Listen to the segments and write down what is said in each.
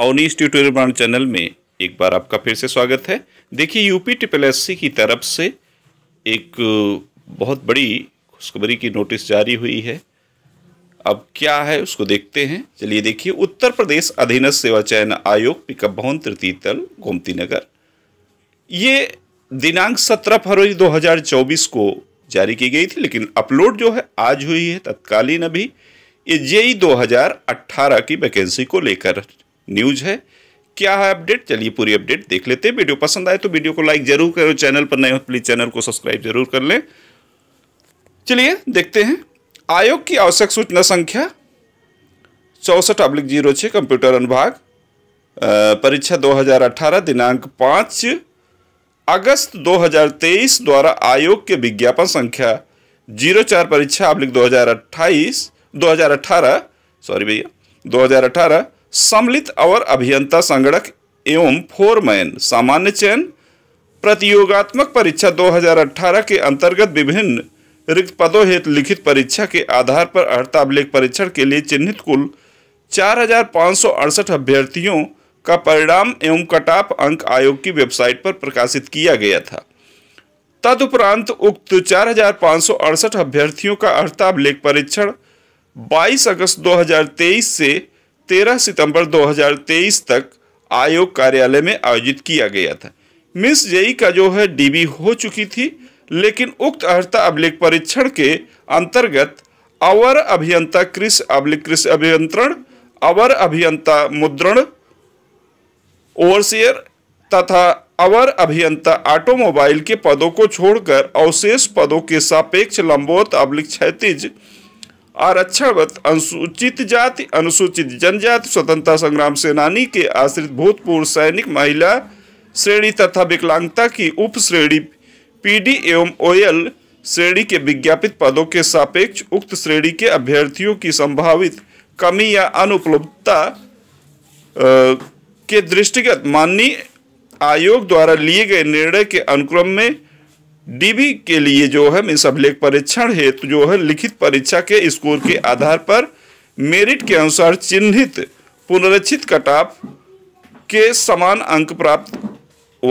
Awanish tutorial brand channel में एक बार आपका फिर से स्वागत है देखिए यूपी ट्रिपल एस की तरफ से एक बहुत बड़ी खुशखबरी की नोटिस जारी हुई है अब क्या है उसको देखते हैं चलिए देखिए उत्तर प्रदेश अधीनस्थ सेवा चयन आयोग पिकअप भवन तृतीय तल गोमती नगर ये दिनांक 17 फरवरी 2024 को जारी की गई थी लेकिन अपलोड जो है आज हुई है तत्कालीन अभी ये जेई 2018 की वैकेंसी को लेकर न्यूज है क्या है अपडेट चलिए पूरी अपडेट देख लेते हैं वीडियो पसंद आए तो वीडियो को लाइक जरूर करो चैनल पर नए हो तो प्लीज चैनल को सब्सक्राइब जरूर कर लें चलिए देखते हैं आयोग की आवश्यक सूचना संख्या चौसठ अब्लिक जीरो छः कंप्यूटर अनुभाग परीक्षा 2018 दिनांक 5 अगस्त 2023 द्वारा आयोग के विज्ञापन संख्या जीरो चार परीक्षा अब्लिक दो हज़ार सॉरी भैया दो सम्मिलित और अभियंता संगणक एवं फोरमैन सामान्य चयन प्रतियोगात्मक परीक्षा 2018 के अंतर्गत विभिन्न रिक्त पदों हेतु लिखित परीक्षा के आधार पर अहर्ताभिलेख परीक्षण के लिए चिन्हित कुल चार अभ्यर्थियों का परिणाम एवं कटाप अंक आयोग की वेबसाइट पर प्रकाशित किया गया था तदुपरांत उक्त चार अभ्यर्थियों का अहर्ताभिलेख परीक्षण 22 अगस्त 2023 से 13 सितंबर 2023 तक आयोग कार्यालय में आयोजित किया गया था मिस जेई का जो है डीबी हो चुकी थी लेकिन उक्त अर्हता अभिलेख परीक्षण के अंतर्गत अवर अभियंता कृषि अभिलेख कृषि अभियंत्रण अवर अभियंता मुद्रण ओवरसियर तथा अवर अभियंता ऑटोमोबाइल के पदों को छोड़कर अवशेष पदों के सापेक्ष लंबोत अब्लिक क्षतिज आरक्षण अच्छा अनुसूचित जाति अनुसूचित जनजाति स्वतंत्रता संग्राम सेनानी के आश्रित भूतपूर्व सैनिक महिला श्रेणी तथा विकलांगता की उप श्रेणी पीडी एवं ओएल श्रेणी के विज्ञापित पदों के सापेक्ष उक्त श्रेणी के अभ्यर्थियों की संभावित कमी या अनुपलब्धता के दृष्टिगत माननीय आयोग द्वारा लिए गए निर्णय के अनुक्रम में डीबी के लिए जो है मीन्स अभिलेख परीक्षण हेतु तो जो है लिखित परीक्षा के स्कोर के आधार पर मेरिट के अनुसार चिन्हित पुनरक्षित कटाप के समान अंक प्राप्त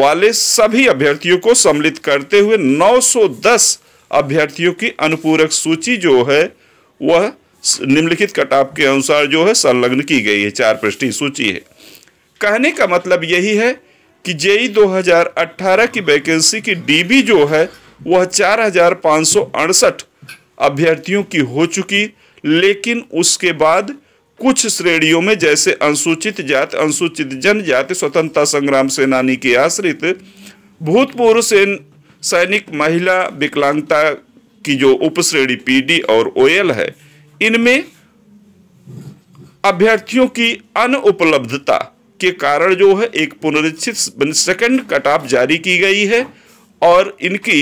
वाले सभी अभ्यर्थियों को सम्मिलित करते हुए 910 अभ्यर्थियों की अनुपूरक सूची जो है वह निम्नलिखित कटाप के अनुसार जो है संलग्न की गई है चार पृष्ठी सूची है कहने का मतलब यही है कि जेई 2018 की वैकेंसी की डीबी जो है वह चार अभ्यर्थियों की हो चुकी लेकिन उसके बाद कुछ श्रेणियों में जैसे अनुसूचित जाति अनुसूचित जनजाति स्वतंत्रता संग्राम सेनानी के आश्रित भूतपूर्व सेन सैनिक महिला विकलांगता की जो उपश्रेणी पीडी और ओएल है इनमें अभ्यर्थियों की अनुपलब्धता के कारण जो है एक पुनरीक्षित सेकंड कट ऑफ जारी की गई है और इनकी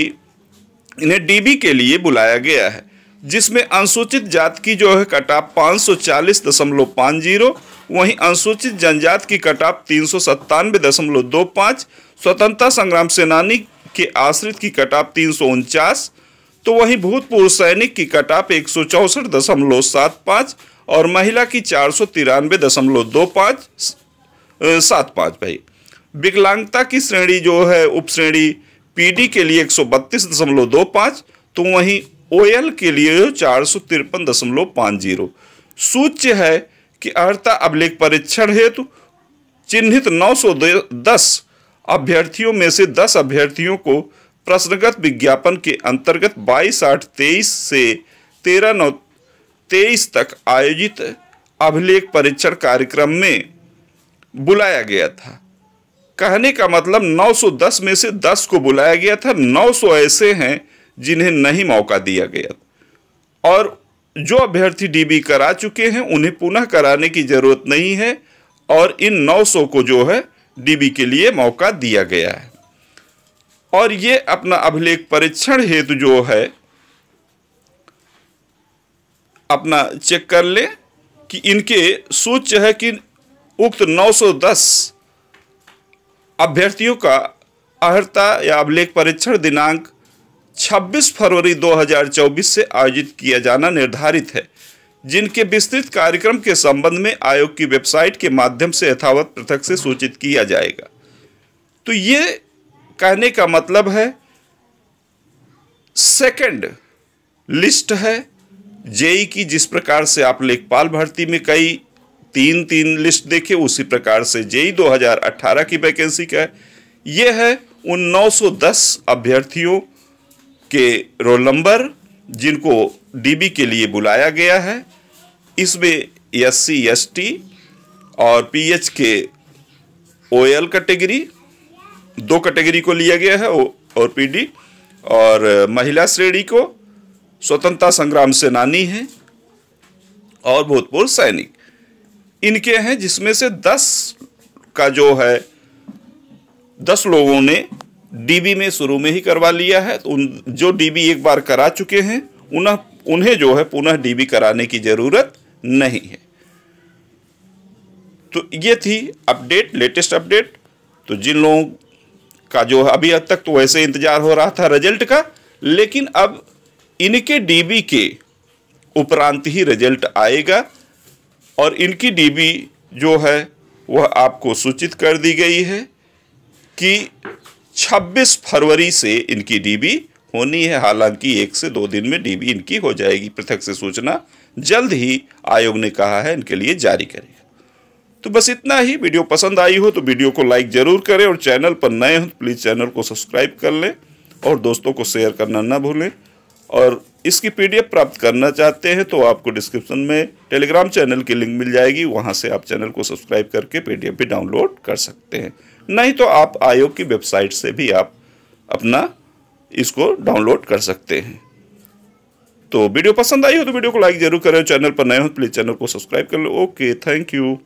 इन्हें डीबी के लिए बुलाया गया है जिसमें अनुसूचित जात की जो है कट ऑफ पाँच सौ चालीस दशमलव पाँच जीरो वहीं अनुसूचित जनजात की कट ऑफ तीन सौ सत्तानवे दशमलव दो पाँच स्वतंत्रता संग्राम सेनानी के आश्रित की कट ऑफ तीन सौ उनचास तो वहीं भूतपूर्व सैनिक की कट ऑफ एक सौ चौंसठ दशमलव सात पाँच और महिला की चार सौ तिरानवे दशमलव दो पाँच सात पाँच भाई विकलांगता की श्रेणी जो है उप श्रेणी पीडी के लिए एक सौ बत्तीस दशमलव दो पाँच तो वहीं ओएल के लिए चार सौ तिरपन दशमलव पाँच जीरो सूच्य है कि अर्थता अभिलेख परीक्षण हेतु चिन्हित नौ सौ दस अभ्यर्थियों में से दस अभ्यर्थियों को प्रश्नगत विज्ञापन के अंतर्गत बाईस आठ तेईस से तेरह नौ तेईस तक आयोजित अभिलेख परीक्षण कार्यक्रम में बुलाया गया था कहने का मतलब 910 में से 10 को बुलाया गया था 900 ऐसे हैं जिन्हें नहीं मौका दिया गया और जो अभ्यर्थी डीबी करा चुके हैं उन्हें पुनः कराने की जरूरत नहीं है और इन 900 को जो है डीबी के लिए मौका दिया गया है और ये अपना अभिलेख परीक्षण हेतु जो है अपना चेक कर लें कि इनके सूच है कि उक्त 910 अभ्यर्थियों का अर्ता या अभिलेख परीक्षण दिनांक 26 फरवरी 2024 से आयोजित किया जाना निर्धारित है जिनके विस्तृत कार्यक्रम के संबंध में आयोग की वेबसाइट के माध्यम से यथावत पृथक से सूचित किया जाएगा तो ये कहने का मतलब है सेकंड लिस्ट है जेई की जिस प्रकार से आप लेखपाल भर्ती में कई तीन तीन लिस्ट देखिए उसी प्रकार से जेई 2018 की वैकेंसी का है यह है उन 910 अभ्यर्थियों के रोल नंबर जिनको डीबी के लिए बुलाया गया है इसमें एससी एसटी और पीएच के ओएल कैटेगरी दो कैटेगरी को लिया गया है और पीडी और महिला श्रेणी को स्वतंत्रता संग्राम सेनानी है और भूतपूर्व सैनिक इनके हैं जिसमें से दस का जो है दस लोगों ने डीबी में शुरू में ही करवा लिया है तो उन जो डीबी एक बार करा चुके हैं उन्हें उन्हें जो है पुनः डीबी कराने की ज़रूरत नहीं है तो ये थी अपडेट लेटेस्ट अपडेट तो जिन लोगों का जो है अभी अब तक तो वैसे इंतज़ार हो रहा था रिजल्ट का लेकिन अब इनके डीबी के उपरांत ही रिजल्ट आएगा और इनकी डीबी जो है वह आपको सूचित कर दी गई है कि 26 फरवरी से इनकी डीबी होनी है हालांकि एक से दो दिन में डीबी इनकी हो जाएगी पृथक से सूचना जल्द ही आयोग ने कहा है इनके लिए जारी करेगा तो बस इतना ही वीडियो पसंद आई हो तो वीडियो को लाइक ज़रूर करें और चैनल पर नए हो तो प्लीज़ चैनल को सब्सक्राइब कर लें और दोस्तों को शेयर करना ना भूलें और इसकी पीडीएफ प्राप्त करना चाहते हैं तो आपको डिस्क्रिप्शन में टेलीग्राम चैनल की लिंक मिल जाएगी वहाँ से आप चैनल को सब्सक्राइब करके पीडीएफ भी डाउनलोड कर सकते हैं नहीं तो आप आयोग की वेबसाइट से भी आप अपना इसको डाउनलोड कर सकते हैं तो वीडियो पसंद आई हो तो वीडियो को लाइक जरूर करें चैनल पर नए हो तो प्लीज़ चैनल को सब्सक्राइब कर लो ओके थैंक यू